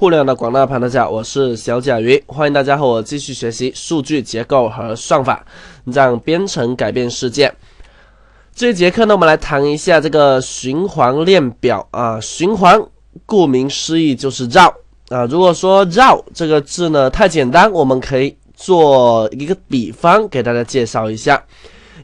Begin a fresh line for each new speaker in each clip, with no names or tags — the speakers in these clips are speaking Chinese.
互联网的广大朋友大家好，我是小甲鱼，欢迎大家和我继续学习数据结构和算法，让编程改变世界。这一节课呢，我们来谈一下这个循环链表啊。循环顾名思义就是绕啊。如果说绕这个字呢太简单，我们可以做一个比方给大家介绍一下。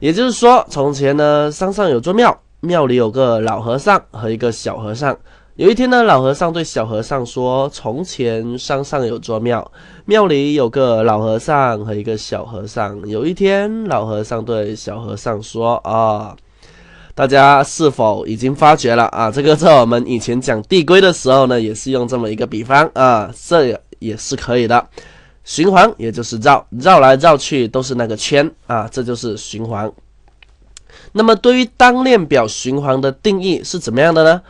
也就是说，从前呢，山上有座庙，庙里有个老和尚和一个小和尚。有一天呢，老和尚对小和尚说：“从前山上有座庙，庙里有个老和尚和一个小和尚。有一天，老和尚对小和尚说：‘啊，大家是否已经发觉了？啊，这个在我们以前讲递归的时候呢，也是用这么一个比方啊，这也也是可以的。循环也就是绕绕来绕去都是那个圈啊，这就是循环。那么对于单链表循环的定义是怎么样的呢？”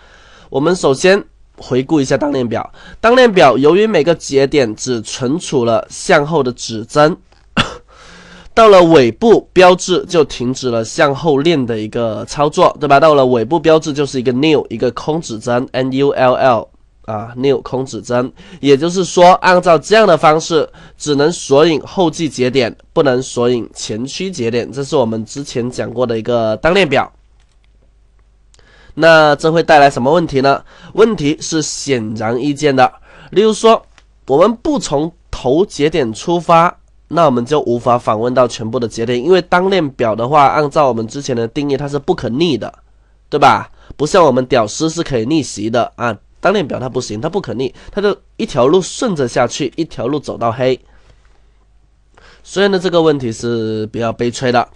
我们首先回顾一下单链表。单链表由于每个节点只存储了向后的指针，到了尾部标志就停止了向后链的一个操作，对吧？到了尾部标志就是一个 new 一个空指针 null 啊 new 空指针，也就是说按照这样的方式只能索引后继节点，不能索引前驱节点。这是我们之前讲过的一个单链表。那这会带来什么问题呢？问题是显然易见的。例如说，我们不从头节点出发，那我们就无法访问到全部的节点，因为单链表的话，按照我们之前的定义，它是不可逆的，对吧？不像我们屌丝是可以逆袭的啊，单链表它不行，它不可逆，它就一条路顺着下去，一条路走到黑。所以呢，这个问题是比较悲催的。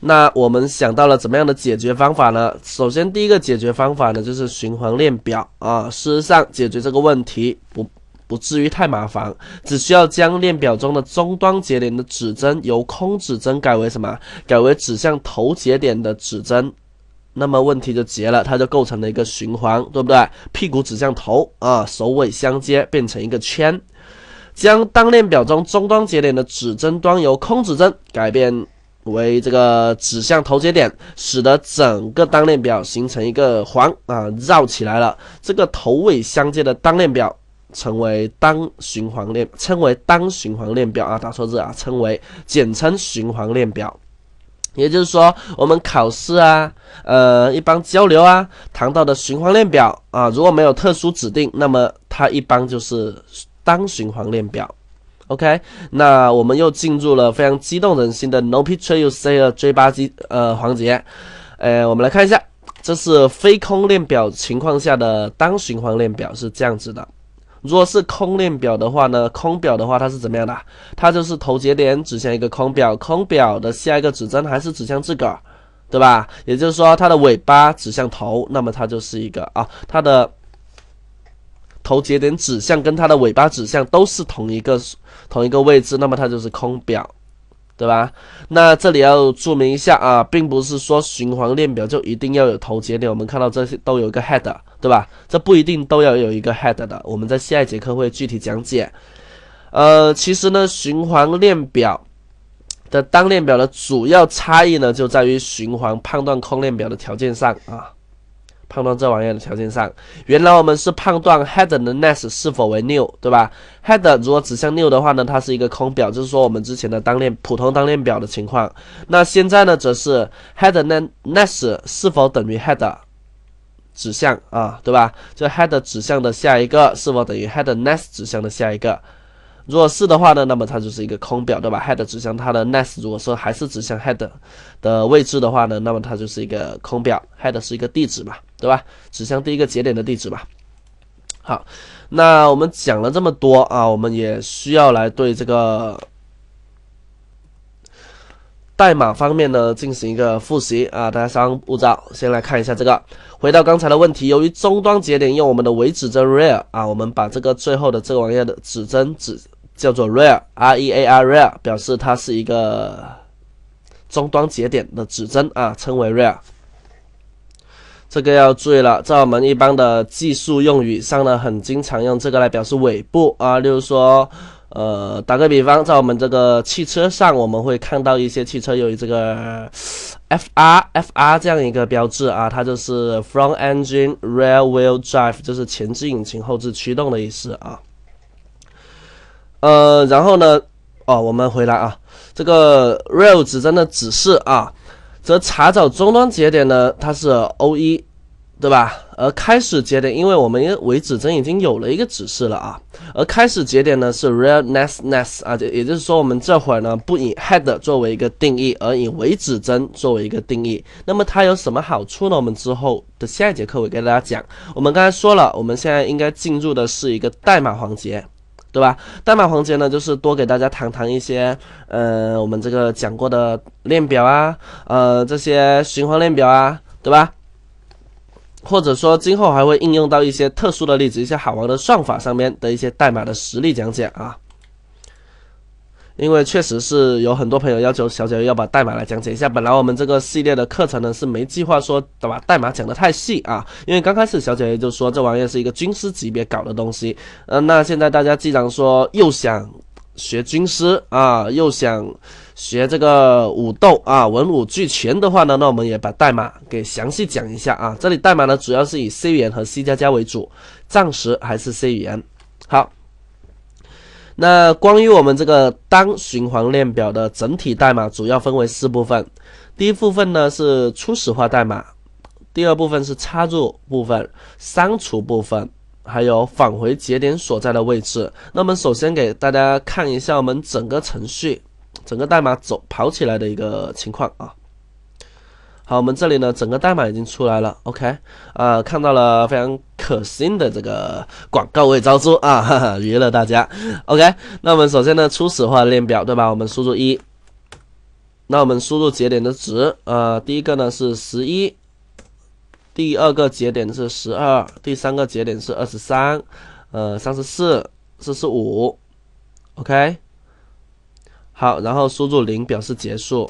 那我们想到了怎么样的解决方法呢？首先，第一个解决方法呢，就是循环链表啊。事实上，解决这个问题不不至于太麻烦，只需要将链表中的终端节点的指针由空指针改为什么？改为指向头节点的指针，那么问题就结了，它就构成了一个循环，对不对？屁股指向头啊，首尾相接变成一个圈，将单链表中终端节点的指针端由空指针改变。为这个指向头节点，使得整个单链表形成一个环啊，绕起来了。这个头尾相接的单链表称为单循环链，称为单循环链表啊，打错字啊，称为简称循环链表。也就是说，我们考试啊，呃，一般交流啊，谈到的循环链表啊，如果没有特殊指定，那么它一般就是单循环链表。OK，那我们又进入了非常激动人心的 No picture you say 的追八 G 呃环节，诶，我们来看一下，这是非空链表情况下的单循环链表是这样子的。如果是空链表的话呢，空表的话它是怎么样的？它就是头节点指向一个空表，空表的下一个指针还是指向自个儿，对吧？也就是说它的尾巴指向头，那么它就是一个啊，它的。头节点指向跟它的尾巴指向都是同一个，同一个位置，那么它就是空表，对吧？那这里要注明一下啊，并不是说循环链表就一定要有头节点。我们看到这些都有一个 head，对吧？这不一定都要有一个 head 的。我们在下一节课会具体讲解。呃，其实呢，循环链表的单链表的主要差异呢，就在于循环判断空链表的条件上啊。判断这玩意儿的条件上，原来我们是判断 head 的 n e s s 是否为 n e w 对吧？head 如果指向 n e w 的话呢，它是一个空表，就是说我们之前的单链普通单链表的情况。那现在呢，则是 head 的 n e s s 是否等于 head 指向啊，对吧？就 head 指向的下一个是否等于 head n e s s 指向的下一个？如果是的话呢，那么它就是一个空表，对吧？head 指向它的 next，如果说还是指向 head 的位置的话呢，那么它就是一个空表，head 是一个地址嘛，对吧？指向第一个节点的地址嘛。好，那我们讲了这么多啊，我们也需要来对这个代码方面呢进行一个复习啊，大家稍安勿躁，先来看一下这个。回到刚才的问题，由于终端节点用我们的尾指针 r a r 啊，我们把这个最后的这个网页的指针指。叫做 r a r e r E A R rear 表示它是一个终端节点的指针啊，称为 r a r e 这个要注意了，在我们一般的技术用语上呢，很经常用这个来表示尾部啊。例如说，呃，打个比方，在我们这个汽车上，我们会看到一些汽车有这个 FR FR 这样一个标志啊，它就是 front engine rear wheel drive，就是前置引擎后置驱动的意思啊。呃，然后呢？哦，我们回来啊。这个 r e a l 指针的指示啊，则查找终端节点呢，它是 O 一，对吧？而开始节点，因为我们因为指针已经有了一个指示了啊，而开始节点呢是 r e a l next next 啊，也就是说，我们这会儿呢不以 head 作为一个定义，而以为指针作为一个定义。那么它有什么好处呢？我们之后的下一节课会给大家讲。我们刚才说了，我们现在应该进入的是一个代码环节。对吧？代码环节呢，就是多给大家谈谈一些，呃，我们这个讲过的链表啊，呃，这些循环链表啊，对吧？或者说，今后还会应用到一些特殊的例子，一些好玩的算法上面的一些代码的实例讲解啊。因为确实是有很多朋友要求小姐姐要把代码来讲解一下。本来我们这个系列的课程呢是没计划说对吧？代码讲的太细啊，因为刚开始小姐姐就说这玩意是一个军师级别搞的东西。嗯，那现在大家既然说又想学军师啊，又想学这个武斗啊，文武俱全的话呢，那我们也把代码给详细讲一下啊。这里代码呢主要是以 C 语言和 C 加加为主，暂时还是 C 语言。好。那关于我们这个单循环链表的整体代码，主要分为四部分。第一部分呢是初始化代码，第二部分是插入部分、删除部分，还有返回节点所在的位置。那么首先给大家看一下我们整个程序、整个代码走跑起来的一个情况啊。好，我们这里呢，整个代码已经出来了。OK，啊，看到了非常可心的这个广告位招租啊，哈哈，娱乐大家。OK，那我们首先呢，初始化链表，对吧？我们输入一，那我们输入节点的值，呃，第一个呢是十一，第二个节点是十二，第三个节点是二十三，呃，三十四，四十五。OK，好，然后输入零表示结束。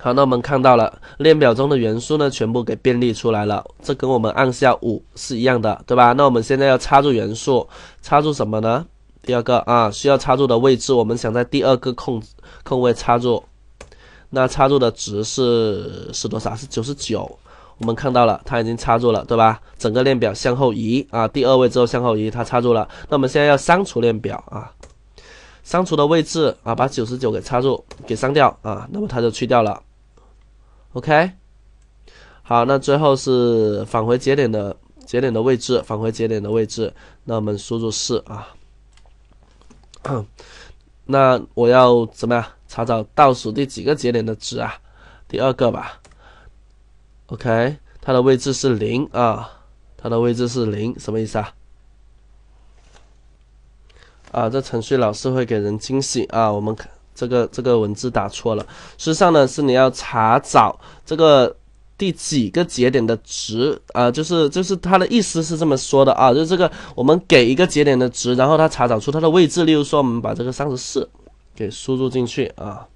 好，那我们看到了链表中的元素呢，全部给便利出来了。这跟我们按下五是一样的，对吧？那我们现在要插入元素，插入什么呢？第二个啊，需要插入的位置，我们想在第二个空空位插入。那插入的值是是多少？是九十九。我们看到了，它已经插入了，对吧？整个链表向后移啊，第二位之后向后移，它插入了。那我们现在要删除链表啊，删除的位置啊，把九十九给插入给删掉啊，那么它就去掉了。OK，好，那最后是返回节点的节点的位置，返回节点的位置。那我们输入四啊。那我要怎么样查找倒数第几个节点的值啊？第二个吧。OK，它的位置是零啊，它的位置是零，什么意思啊？啊，这程序老是会给人惊喜啊，我们看。这个这个文字打错了，实际上呢是你要查找这个第几个节点的值啊，就是就是它的意思是这么说的啊，就是这个我们给一个节点的值，然后它查找出它的位置。例如说我们把这个三十四给输入进去啊，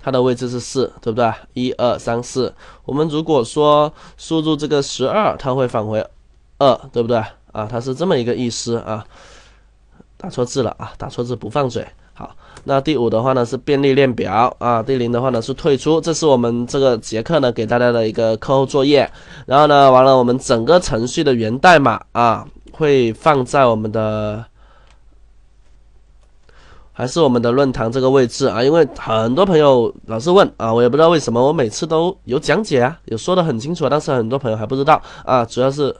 它的位置是四，对不对？一二三四。我们如果说输入这个十二，它会返回二，对不对？啊，它是这么一个意思啊。打错字了啊，打错字不放水。那第五的话呢是便利链表啊，第零的话呢是退出，这是我们这个节课呢给大家的一个课后作业。然后呢，完了我们整个程序的源代码啊，会放在我们的还是我们的论坛这个位置啊，因为很多朋友老是问啊，我也不知道为什么，我每次都有讲解啊，有说的很清楚但是很多朋友还不知道啊，主要是。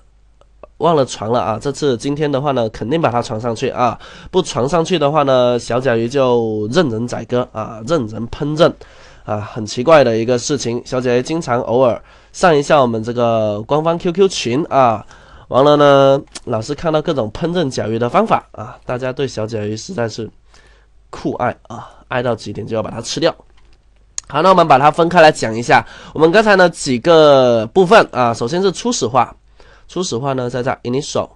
忘了传了啊！这次今天的话呢，肯定把它传上去啊！不传上去的话呢，小甲鱼就任人宰割啊，任人烹饪啊，很奇怪的一个事情。小姐姐经常偶尔上一下我们这个官方 QQ 群啊，完了呢，老是看到各种烹饪甲鱼的方法啊，大家对小甲鱼实在是酷爱啊，爱到极点就要把它吃掉。好，那我们把它分开来讲一下。我们刚才呢几个部分啊，首先是初始化。初始化呢，在这 initial，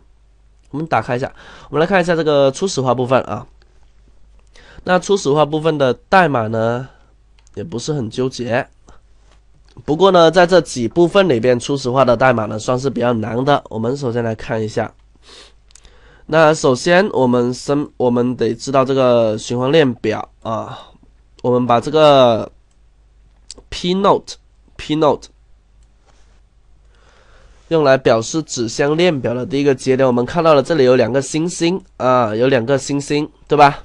我们打开一下，我们来看一下这个初始化部分啊。那初始化部分的代码呢，也不是很纠结。不过呢，在这几部分里边，初始化的代码呢，算是比较难的。我们首先来看一下。那首先我们先，我们得知道这个循环链表啊。我们把这个 pNote，pNote。用来表示指向链表的第一个节点，我们看到了这里有两个星星啊，有两个星星，对吧？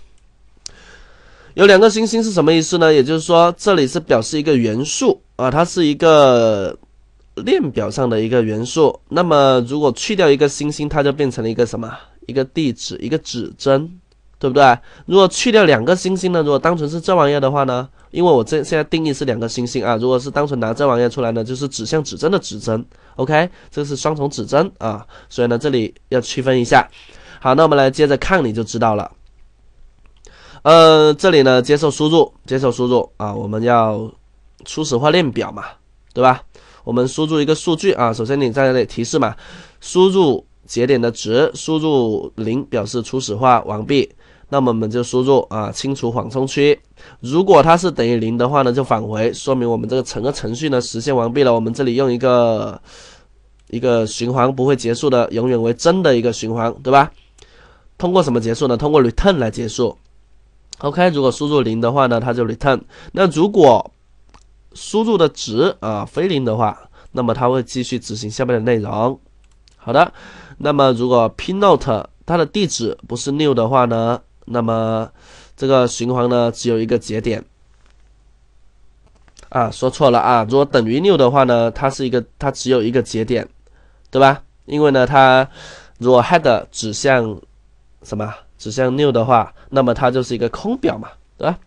有两个星星是什么意思呢？也就是说这里是表示一个元素啊，它是一个链表上的一个元素。那么如果去掉一个星星，它就变成了一个什么？一个地址，一个指针。对不对？如果去掉两个星星呢？如果单纯是这玩意儿的话呢？因为我这现在定义是两个星星啊。如果是单纯拿这玩意儿出来呢，就是指向指针的指针。OK，这是双重指针啊。所以呢，这里要区分一下。好，那我们来接着看，你就知道了。呃，这里呢，接受输入，接受输入啊。我们要初始化链表嘛，对吧？我们输入一个数据啊。首先你在这里提示嘛，输入节点的值，输入零表示初始化完毕。那么我们就输入啊，清除缓冲区。如果它是等于零的话呢，就返回，说明我们这个整个程序呢实现完毕了。我们这里用一个一个循环不会结束的，永远为真的一个循环，对吧？通过什么结束呢？通过 return 来结束。OK，如果输入零的话呢，它就 return。那如果输入的值啊非零的话，那么它会继续执行下面的内容。好的，那么如果 pinot 它的地址不是 new 的话呢？那么这个循环呢，只有一个节点啊，说错了啊。如果等于六的话呢，它是一个，它只有一个节点，对吧？因为呢，它如果 head 指向什么，指向六的话，那么它就是一个空表嘛，对吧？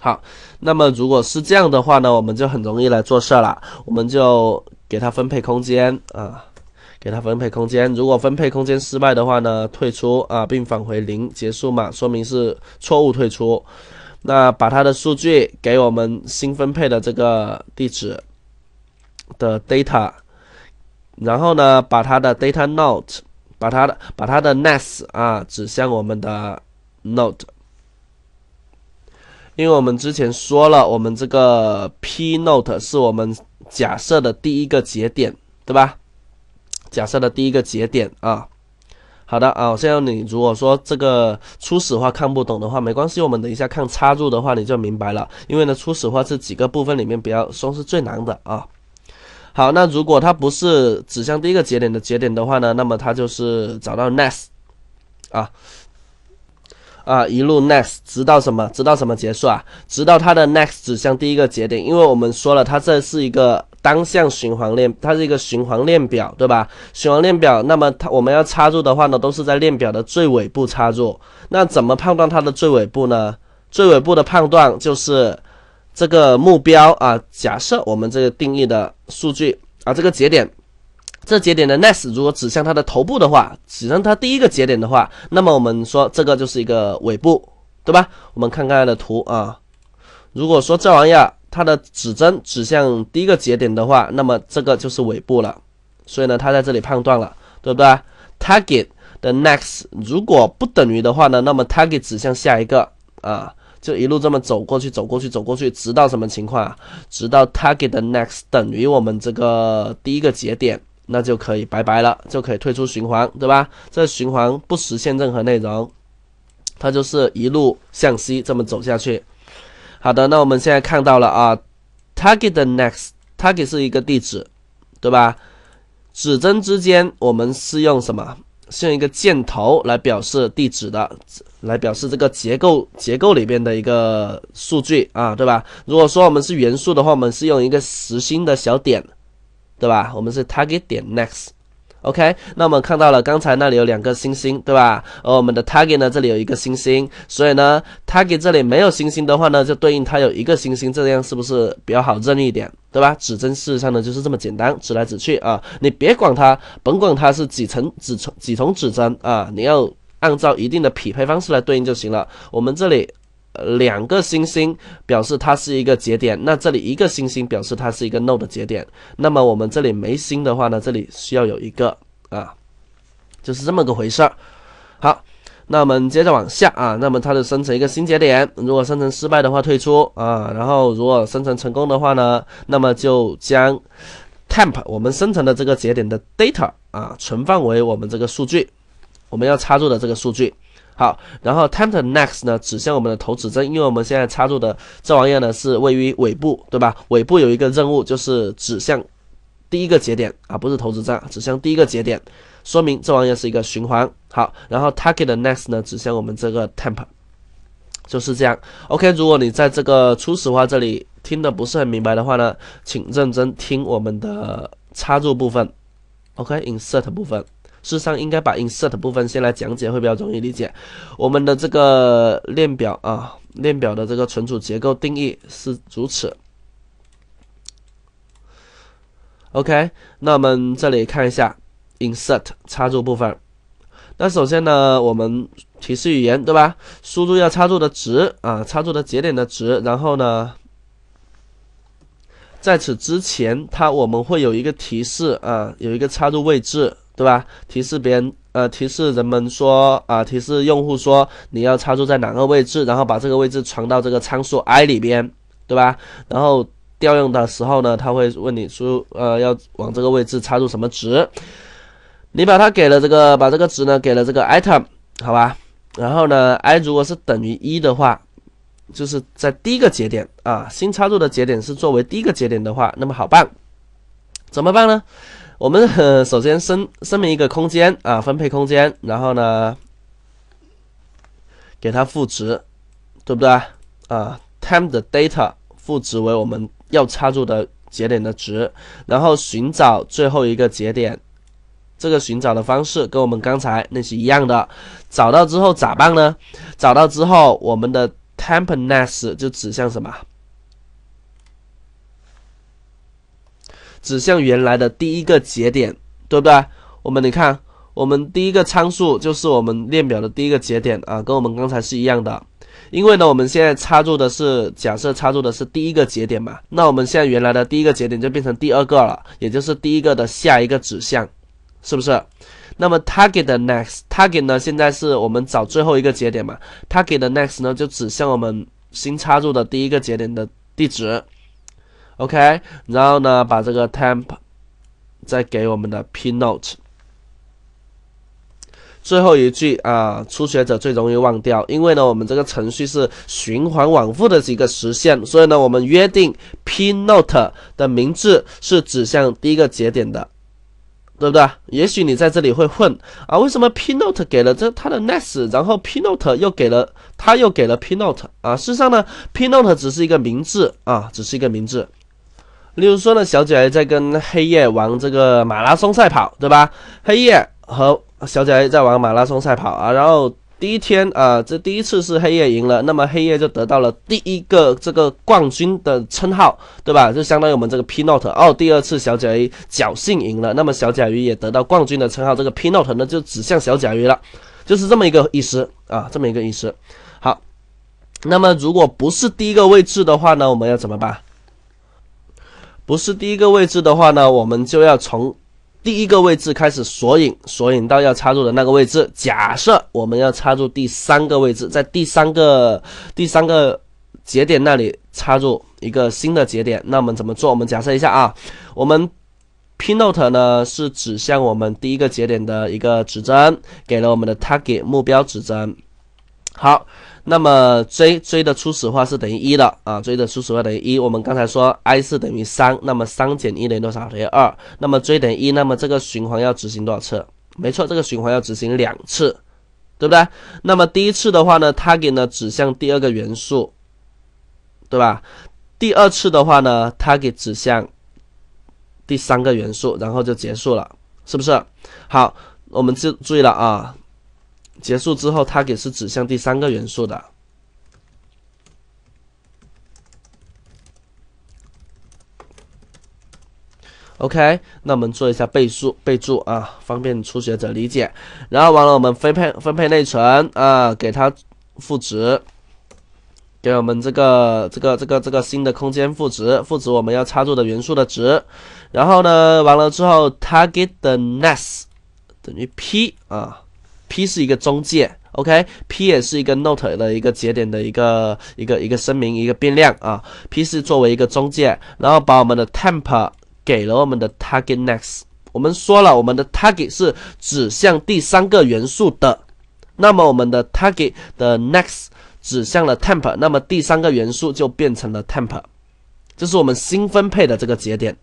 好，那么如果是这样的话呢，我们就很容易来做事了，我们就给它分配空间啊。给它分配空间，如果分配空间失败的话呢，退出啊，并返回零结束码，说明是错误退出。那把它的数据给我们新分配的这个地址的 data，然后呢，把它的 data n o t e 把它的把它的 n e s t 啊指向我们的 n o t e 因为我们之前说了，我们这个 p n o t e 是我们假设的第一个节点，对吧？假设的第一个节点啊，好的啊，现在你如果说这个初始化看不懂的话，没关系，我们等一下看插入的话你就明白了，因为呢初始化这几个部分里面比较算是最难的啊。好，那如果它不是指向第一个节点的节点的话呢，那么它就是找到 next 啊啊一路 next 直到什么？直到什么结束啊？直到它的 next 指向第一个节点，因为我们说了它这是一个。单向循环链，它是一个循环链表，对吧？循环链表，那么它我们要插入的话呢，都是在链表的最尾部插入。那怎么判断它的最尾部呢？最尾部的判断就是这个目标啊，假设我们这个定义的数据啊，这个节点，这节点的 next 如果指向它的头部的话，指向它第一个节点的话，那么我们说这个就是一个尾部，对吧？我们看看它的图啊，如果说这玩意儿。它的指针指向第一个节点的话，那么这个就是尾部了。所以呢，它在这里判断了，对不对？target 的 next 如果不等于的话呢，那么 target 指向下一个啊，就一路这么走过去，走过去，走过去，直到什么情况啊？直到 target 的 next 等于我们这个第一个节点，那就可以拜拜了，就可以退出循环，对吧？这循环不实现任何内容，它就是一路向西这么走下去。好的，那我们现在看到了啊，target next target 是一个地址，对吧？指针之间我们是用什么？是用一个箭头来表示地址的，来表示这个结构结构里边的一个数据啊，对吧？如果说我们是元素的话，我们是用一个实心的小点，对吧？我们是 target 点 next。OK，那我们看到了，刚才那里有两个星星，对吧？而我们的 t a r g e t 呢，这里有一个星星，所以呢 t a r g e t 这里没有星星的话呢，就对应它有一个星星，这样是不是比较好认一点？对吧？指针事实上呢就是这么简单，指来指去啊，你别管它，甭管它是几层、几层、几重指针啊，你要按照一定的匹配方式来对应就行了。我们这里。两个星星表示它是一个节点，那这里一个星星表示它是一个 node 节点。那么我们这里没星的话呢，这里需要有一个啊，就是这么个回事儿。好，那我们接着往下啊，那么它的生成一个新节点，如果生成失败的话退出啊，然后如果生成成功的话呢，那么就将 temp 我们生成的这个节点的 data 啊存放为我们这个数据我们要插入的这个数据。好，然后 temp o next 呢指向我们的头指针，因为我们现在插入的这玩意呢是位于尾部，对吧？尾部有一个任务就是指向第一个节点啊，不是头指针，指向第一个节点，说明这玩意是一个循环。好，然后 target next 呢指向我们这个 temp，就是这样。OK，如果你在这个初始化这里听的不是很明白的话呢，请认真听我们的插入部分，OK，insert 部分。事实上，应该把 insert 部分先来讲解会比较容易理解。我们的这个链表啊，链表的这个存储结构定义是如此。OK，那我们这里看一下 insert 插入部分。那首先呢，我们提示语言对吧？输入要插入的值啊，插入的节点的值。然后呢，在此之前，它我们会有一个提示啊，有一个插入位置。对吧？提示别人，呃，提示人们说，啊，提示用户说，你要插入在哪个位置，然后把这个位置传到这个参数 i 里边，对吧？然后调用的时候呢，他会问你输，呃，要往这个位置插入什么值？你把它给了这个，把这个值呢给了这个 item，好吧？然后呢，i 如果是等于一的话，就是在第一个节点啊，新插入的节点是作为第一个节点的话，那么好办，怎么办呢？我们首先申声明一个空间啊，分配空间，然后呢，给它赋值，对不对啊？temp 的 data 赋值为我们要插入的节点的值，然后寻找最后一个节点，这个寻找的方式跟我们刚才那是一样的。找到之后咋办呢？找到之后，我们的 t e m p n e s t 就指向什么？指向原来的第一个节点，对不对？我们你看，我们第一个参数就是我们链表的第一个节点啊，跟我们刚才是一样的。因为呢，我们现在插入的是，假设插入的是第一个节点嘛，那我们现在原来的第一个节点就变成第二个了，也就是第一个的下一个指向，是不是？那么 target next，target 呢，现在是我们找最后一个节点嘛？target next 呢，就指向我们新插入的第一个节点的地址。OK，然后呢，把这个 temp 再给我们的 p n o t e 最后一句啊，初学者最容易忘掉，因为呢，我们这个程序是循环往复的几个实现，所以呢，我们约定 p n o t e 的名字是指向第一个节点的，对不对？也许你在这里会混啊，为什么 p n o t e 给了这它的 next，然后 p n o t e 又给了它又给了 p n o t e 啊？事实上呢，p n o t e 只是一个名字啊，只是一个名字。例如说呢，小甲鱼在跟黑夜玩这个马拉松赛跑，对吧？黑夜和小甲鱼在玩马拉松赛跑啊。然后第一天啊，这第一次是黑夜赢了，那么黑夜就得到了第一个这个冠军的称号，对吧？就相当于我们这个 P note。哦，第二次小甲鱼侥幸赢了，那么小甲鱼也得到冠军的称号，这个 P note 呢就指向小甲鱼了，就是这么一个意思啊，这么一个意思。好，那么如果不是第一个位置的话呢，我们要怎么办？不是第一个位置的话呢，我们就要从第一个位置开始索引，索引到要插入的那个位置。假设我们要插入第三个位置，在第三个第三个节点那里插入一个新的节点，那我们怎么做？我们假设一下啊，我们 pinote 呢是指向我们第一个节点的一个指针，给了我们的 target 目标指针。好。那么，j j 的初始化是等于一的啊，j 的初始化等于一。我们刚才说 i 是等于三，那么三减一等于多少？等于二。那么 j 等于一，那么这个循环要执行多少次？没错，这个循环要执行两次，对不对？那么第一次的话呢，它给呢指向第二个元素，对吧？第二次的话呢，它给指向第三个元素，然后就结束了，是不是？好，我们就注意了啊。结束之后，它给是指向第三个元素的。OK，那我们做一下备注，备注啊，方便初学者理解。然后完了，我们分配分配内存啊，给它赋值，给我们这个这个这个这个新的空间赋值，赋值我们要插入的元素的值。然后呢，完了之后，target e next 等于 p 啊。P 是一个中介，OK，P 也是一个 Note 的一个节点的一个一个一个声明一个变量啊。P 是作为一个中介，然后把我们的 Temp 给了我们的 Target Next。我们说了，我们的 Target 是指向第三个元素的，那么我们的 Target 的 Next 指向了 Temp，那么第三个元素就变成了 Temp，这是我们新分配的这个节点。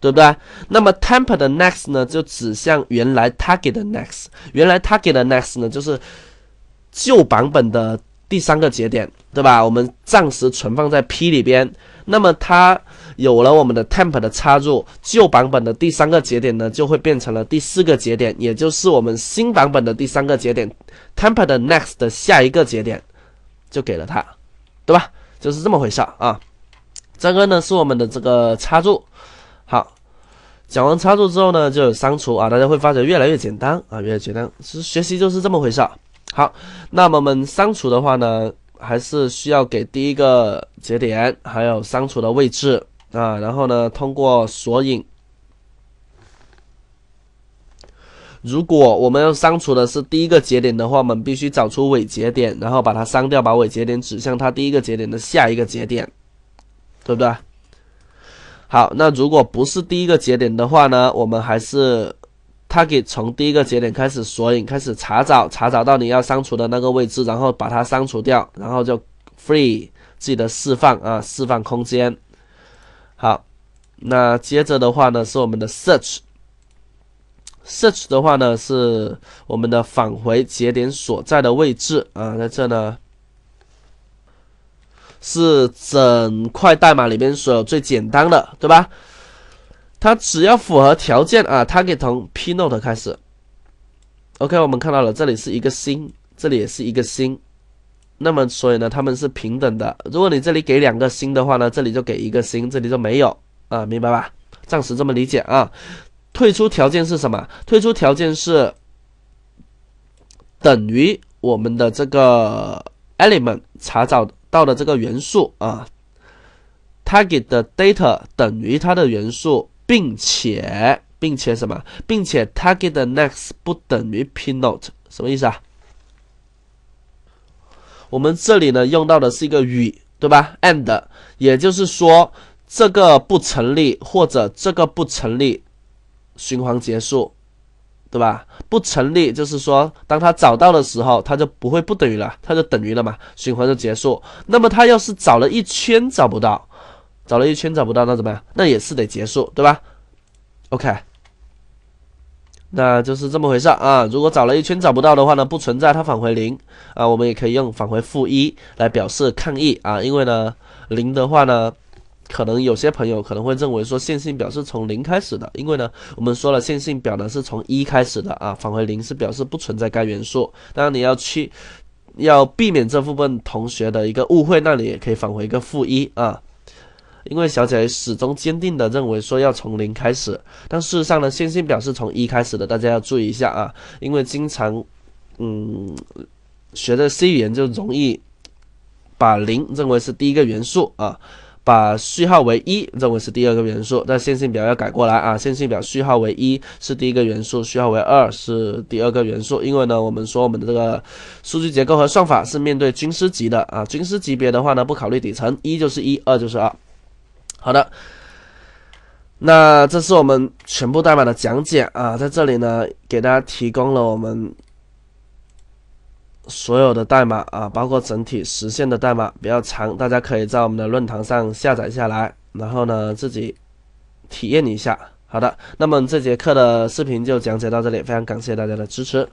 对不对？那么 temp e r 的 next 呢，就指向原来 target 的 next，原来 target 的 next 呢，就是旧版本的第三个节点，对吧？我们暂时存放在 p 里边。那么它有了我们的 temp 的插入，旧版本的第三个节点呢，就会变成了第四个节点，也就是我们新版本的第三个节点。temp 的 next 的下一个节点就给了它，对吧？就是这么回事啊。这个呢，是我们的这个插入。讲完插座之后呢，就有删除啊，大家会发现越来越简单啊，越来越简单。其实学习就是这么回事。好，那么我们删除的话呢，还是需要给第一个节点，还有删除的位置啊。然后呢，通过索引。如果我们要删除的是第一个节点的话，我们必须找出尾节点，然后把它删掉，把尾节点指向它第一个节点的下一个节点，对不对？好，那如果不是第一个节点的话呢，我们还是它可以从第一个节点开始索引，开始查找，查找到你要删除的那个位置，然后把它删除掉，然后就 free 记得释放啊，释放空间。好，那接着的话呢是我们的 search，search 的话呢是我们的返回节点所在的位置啊，在这呢。是整块代码里边所有最简单的，对吧？它只要符合条件啊，它可以从 p n o t e 开始。OK，我们看到了，这里是一个星，这里也是一个星。那么所以呢，他们是平等的。如果你这里给两个星的话呢，这里就给一个星，这里就没有啊，明白吧？暂时这么理解啊。退出条件是什么？退出条件是等于我们的这个 element 查找。到的这个元素啊，target 的 data 等于它的元素，并且，并且什么，并且 target 的 next 不等于 pinot，什么意思啊？我们这里呢用到的是一个与，对吧？and，也就是说这个不成立或者这个不成立，循环结束。对吧？不成立，就是说，当他找到的时候，他就不会不等于了，他就等于了嘛，循环就结束。那么他要是找了一圈找不到，找了一圈找不到，那怎么样？那也是得结束，对吧？OK，那就是这么回事啊。如果找了一圈找不到的话呢，不存在，它返回零啊。我们也可以用返回负一来表示抗议啊，因为呢，零的话呢。可能有些朋友可能会认为说线性表是从零开始的，因为呢，我们说了线性表呢是从一开始的啊，返回零是表示不存在该元素。当然你要去要避免这部分同学的一个误会，那你也可以返回一个负一啊，因为小姐始终坚定的认为说要从零开始，但事实上呢，线性表是从一开始的，大家要注意一下啊，因为经常嗯学的 C 语言就容易把零认为是第一个元素啊。把序号为一认为是第二个元素，但线性表要改过来啊！线性表序号为一是第一个元素，序号为二是第二个元素。因为呢，我们说我们的这个数据结构和算法是面对军师级的啊，军师级别的话呢，不考虑底层，一就是一，二就是二。好的，那这是我们全部代码的讲解啊，在这里呢，给大家提供了我们。所有的代码啊，包括整体实现的代码比较长，大家可以在我们的论坛上下载下来，然后呢自己体验一下。好的，那么这节课的视频就讲解到这里，非常感谢大家的支持。